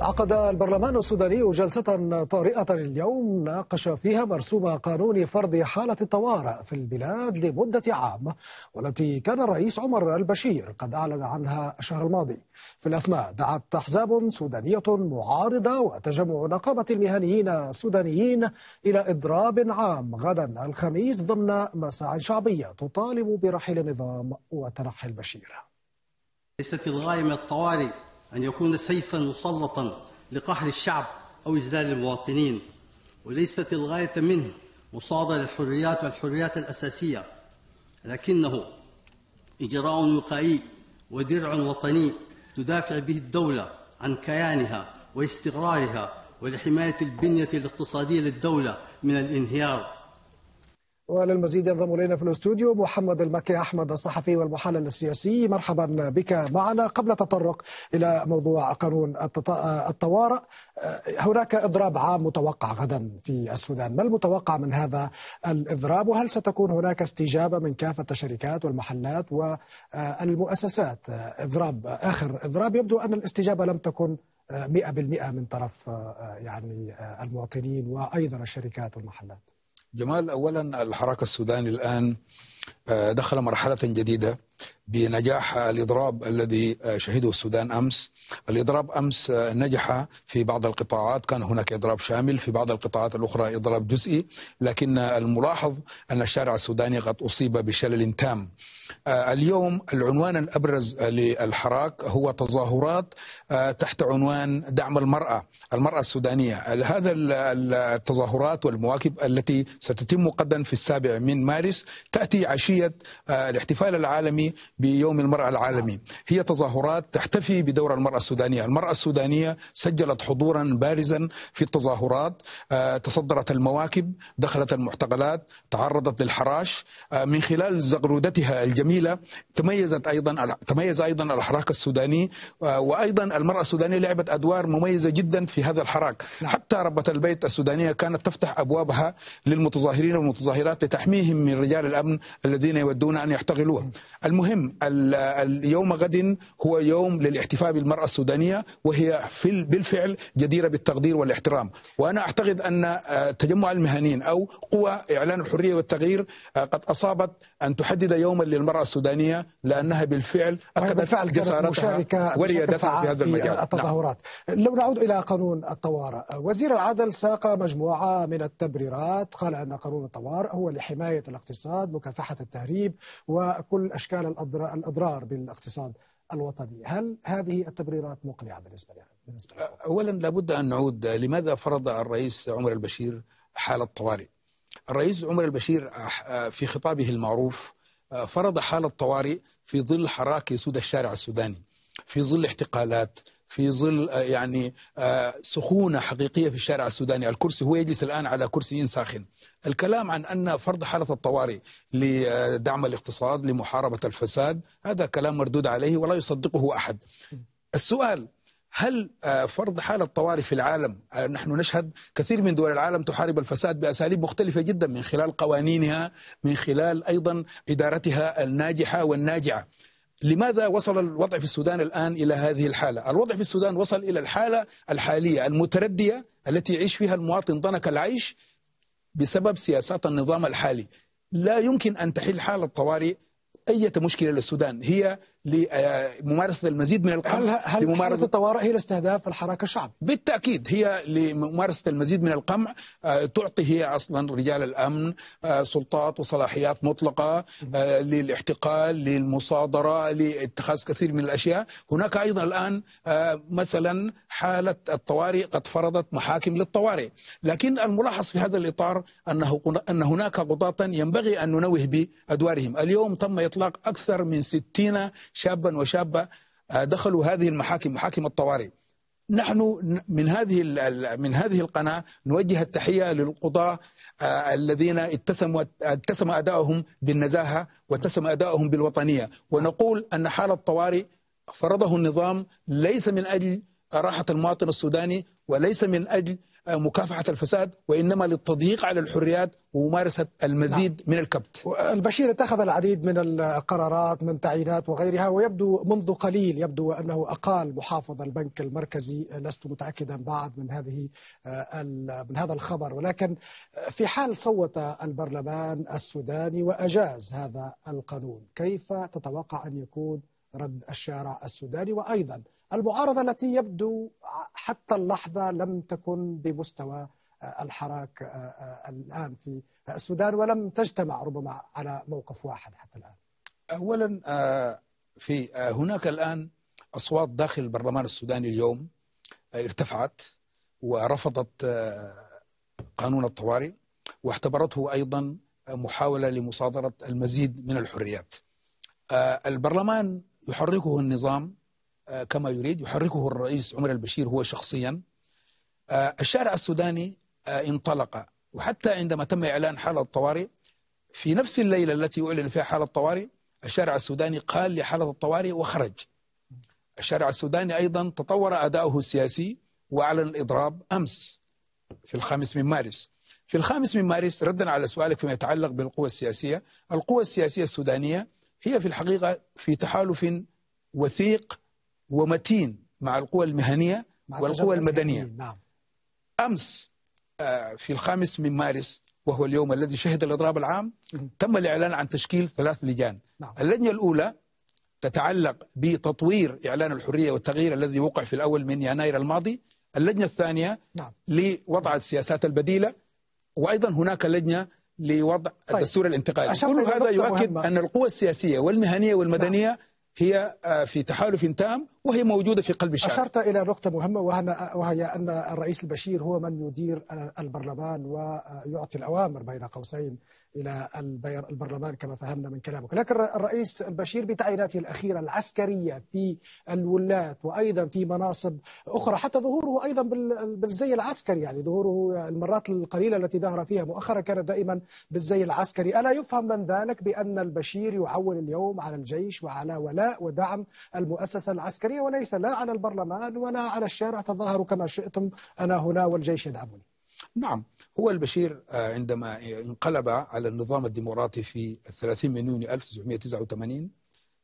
عقد البرلمان السوداني جلسة طارئة اليوم ناقش فيها مرسوم قانون فرض حالة الطوارئ في البلاد لمدة عام والتي كان الرئيس عمر البشير قد أعلن عنها الشهر الماضي في الأثناء دعت أحزاب سودانية معارضة وتجمع نقابة المهنيين السودانيين إلى إضراب عام غدا الخميس ضمن مساع شعبية تطالب برحيل النظام وتنحي البشير ليست الغاية من الطوارئ أن يكون سيفا مسلطا لقهر الشعب أو إذلال المواطنين وليست الغاية منه مصادرة الحريات والحريات الأساسية لكنه إجراء وقائي ودرع وطني تدافع به الدولة عن كيانها واستقرارها ولحماية البنية الاقتصادية للدولة من الانهيار وللمزيد ينضم الينا في الاستوديو محمد المكي احمد الصحفي والمحلل السياسي مرحبا بك معنا قبل تطرق الى موضوع قانون الطوارئ آه، هناك اضراب عام متوقع غدا في السودان ما المتوقع من هذا الاضراب وهل ستكون هناك استجابه من كافه الشركات والمحلات والمؤسسات آه، اضراب اخر اضراب يبدو ان الاستجابه لم تكن 100% آه، من طرف يعني المواطنين وايضا الشركات والمحلات جمال اولا الحراك السوداني الان آه، دخل مرحله جديده بنجاح الاضراب الذي شهده السودان امس، الاضراب امس نجح في بعض القطاعات، كان هناك اضراب شامل، في بعض القطاعات الاخرى اضراب جزئي، لكن الملاحظ ان الشارع السوداني قد اصيب بشلل تام. اليوم العنوان الابرز للحراك هو تظاهرات تحت عنوان دعم المراه، المراه السودانيه، هذا التظاهرات والمواكب التي ستتم قدا في السابع من مارس تاتي عشيه الاحتفال العالمي بيوم المرأة العالمي نعم. هي تظاهرات تحتفي بدور المرأة السودانية المرأة السودانية سجلت حضورا بارزا في التظاهرات آه، تصدرت المواكب دخلت المعتقلات تعرضت للحراش آه، من خلال زغرودتها الجميلة تميزت أيضا تميز أيضا الحراك السوداني آه، وأيضا المرأة السودانية لعبت أدوار مميزة جدا في هذا الحراك نعم. حتى ربة البيت السودانية كانت تفتح أبوابها للمتظاهرين والمتظاهرات لتحميهم من رجال الأمن الذين يودون أن يحتغلوها نعم. المهم اليوم غد هو يوم للاحتفاء بالمرأة السودانية وهي في بالفعل جديرة بالتقدير والاحترام وأنا أعتقد أن آه، تجمع المهنيين أو قوى إعلان الحرية والتغيير آه، قد أصابت أن تحدد يوما للمرأة السودانية لأنها بالفعل أكدت بالفعل جسارتها وريادتها في هذا المجال نعم. التظاهرات نعم. لو نعود إلى قانون الطوارئ وزير العدل ساق مجموعة من التبريرات قال أن قانون الطوارئ هو لحماية الاقتصاد مكافحة التهريب وكل أشكال على الأضرار بالاقتصاد الوطني هل هذه التبريرات مقنعة بالنسبة لها؟ بالنسبة أولا لابد أن نعود لماذا فرض الرئيس عمر البشير حالة طوارئ الرئيس عمر البشير في خطابه المعروف فرض حالة طوارئ في ظل حراك سود الشارع السوداني في ظل احتقالات في ظل آه، يعني آه، سخونة حقيقية في الشارع السوداني الكرسي هو يجلس الآن على كرسي ساخن الكلام عن أن فرض حالة الطوارئ لدعم آه، الاقتصاد لمحاربة الفساد هذا كلام مردود عليه ولا يصدقه أحد السؤال هل فرض حالة طوارئ في العالم نحن نشهد كثير من دول العالم تحارب الفساد بأساليب مختلفة جدا من خلال قوانينها من خلال أيضا إدارتها الناجحة والناجعة لماذا وصل الوضع في السودان الآن إلى هذه الحالة الوضع في السودان وصل إلى الحالة الحالية المتردية التي يعيش فيها المواطن ضنك العيش بسبب سياسات النظام الحالي لا يمكن أن تحل حالة طوارئ أي مشكلة للسودان هي لممارسه آه، المزيد من القمع هل هل لممارسه الطوارئ هي لاستهداف الحراك الشعب بالتاكيد هي لممارسه المزيد من القمع آه، تعطي هي اصلا رجال الامن آه، سلطات وصلاحيات مطلقه للاحتقال للمصادره لاتخاذ كثير من الاشياء، هناك ايضا الان مثلا حاله الطوارئ قد فرضت محاكم للطوارئ، لكن الملاحظ في هذا الاطار انه ان هناك قضاة ينبغي ان ننوه بادوارهم، اليوم تم اطلاق اكثر من 60 شابا وشابه آه، دخلوا هذه المحاكم محاكم الطوارئ نحن من هذه من هذه القناه نوجه التحيه للقضاه آه، الذين اتسموا اتسم ادائهم بالنزاهه واتسم ادائهم بالوطنيه ونقول ان حال الطوارئ فرضه النظام ليس من اجل راحه المواطن السوداني وليس من اجل آه، مكافحة الفساد وإنما للتضييق على الحريات وممارسة المزيد نعم. من الكبت البشير اتخذ العديد من القرارات من تعيينات وغيرها ويبدو منذ قليل يبدو أنه أقال محافظ البنك المركزي لست متأكدا بعد من هذه آه، من هذا الخبر ولكن آه، في حال صوت البرلمان السوداني وأجاز هذا القانون كيف تتوقع أن يكون رد الشارع السوداني وأيضا المعارضة التي يبدو حتى اللحظة لم تكن بمستوى آه، الحراك آه، آه، الآن في السودان ولم تجتمع ربما على موقف واحد حتى الآن أولا في هناك الآن أصوات داخل البرلمان السوداني اليوم ارتفعت ورفضت قانون الطوارئ واعتبرته أيضا محاولة لمصادرة المزيد من الحريات البرلمان يحركه النظام آه، كما يريد يحركه الرئيس عمر البشير هو شخصيا آه، الشارع السوداني آه، انطلق وحتى عندما تم إعلان حالة الطوارئ في نفس الليلة التي أعلن فيها حالة الطوارئ الشارع السوداني قال لحالة الطوارئ وخرج الشارع السوداني أيضا تطور أداؤه السياسي وأعلن الإضراب أمس في الخامس من مارس في الخامس من مارس ردا على سؤالك فيما يتعلق بالقوى السياسية القوى السياسية السودانية هي في الحقيقة في تحالف وثيق ومتين مع القوى المهنية والقوى المدنية نعم. أمس آه، في الخامس من مارس وهو اليوم الذي شهد الإضراب العام تم الإعلان عن تشكيل ثلاث لجان نعم. اللجنة الأولى تتعلق بتطوير إعلان الحرية والتغيير الذي وقع في الأول من يناير الماضي اللجنة الثانية نعم. لوضع السياسات البديلة وأيضا هناك لجنة لوضع طيب. الدستور الانتقالي كل هذا يؤكد مهمة. أن القوى السياسية والمهنية والمدنية نعم. هي آه، في تحالف تام وهي موجودة في قلب الشعب أشرت إلى نقطة مهمة وهي أن الرئيس البشير هو من يدير البرلمان ويعطي الأوامر بين قوسين إلى البرلمان كما فهمنا من كلامك لكن الرئيس البشير بتعييناته الأخيرة العسكرية في الولات وأيضا في مناصب أخرى حتى ظهوره أيضا بالزي العسكري يعني ظهوره المرات القليلة التي ظهر فيها مؤخرا كان دائما بالزي العسكري ألا يفهم من ذلك بأن البشير يعول اليوم على الجيش وعلى ولاء ودعم المؤسسة العسكرية الإسرائيلية وليس لا على البرلمان ولا على الشارع تظاهروا كما شئتم أنا هنا والجيش يدعمني نعم هو البشير آه، عندما انقلب على النظام الديمقراطي في 30 من يونيو 1989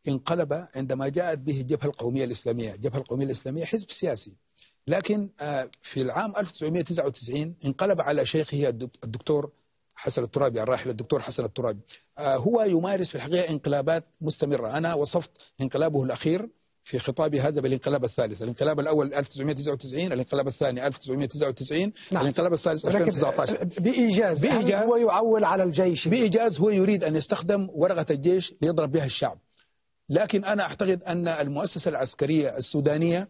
انقلب عندما جاءت به الجبهة القومية الإسلامية الجبهة القومية الإسلامية حزب سياسي لكن آه، في العام 1999 انقلب على شيخه الدكتور حسن الترابي الراحل الدكتور حسن الترابي آه، هو يمارس في الحقيقة انقلابات مستمرة أنا وصفت انقلابه الأخير في خطابه هذا بالانقلاب الثالث الانقلاب الأول 1999 الانقلاب الثاني 1999 نعم. الانقلاب الثالث 2019 بإيجاز, بإيجاز هو يعول على الجيش بإيجاز هو يريد أن يستخدم ورقة الجيش ليضرب بها الشعب لكن أنا أعتقد أن المؤسسة العسكرية السودانية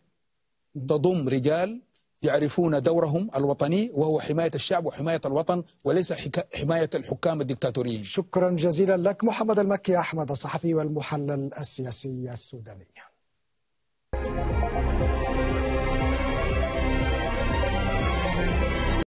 تضم رجال يعرفون دورهم الوطني وهو حماية الشعب وحماية الوطن وليس حماية الحكام الدكتاتوريين شكرا جزيلا لك محمد المكي أحمد الصحفي والمحلل السياسي السوداني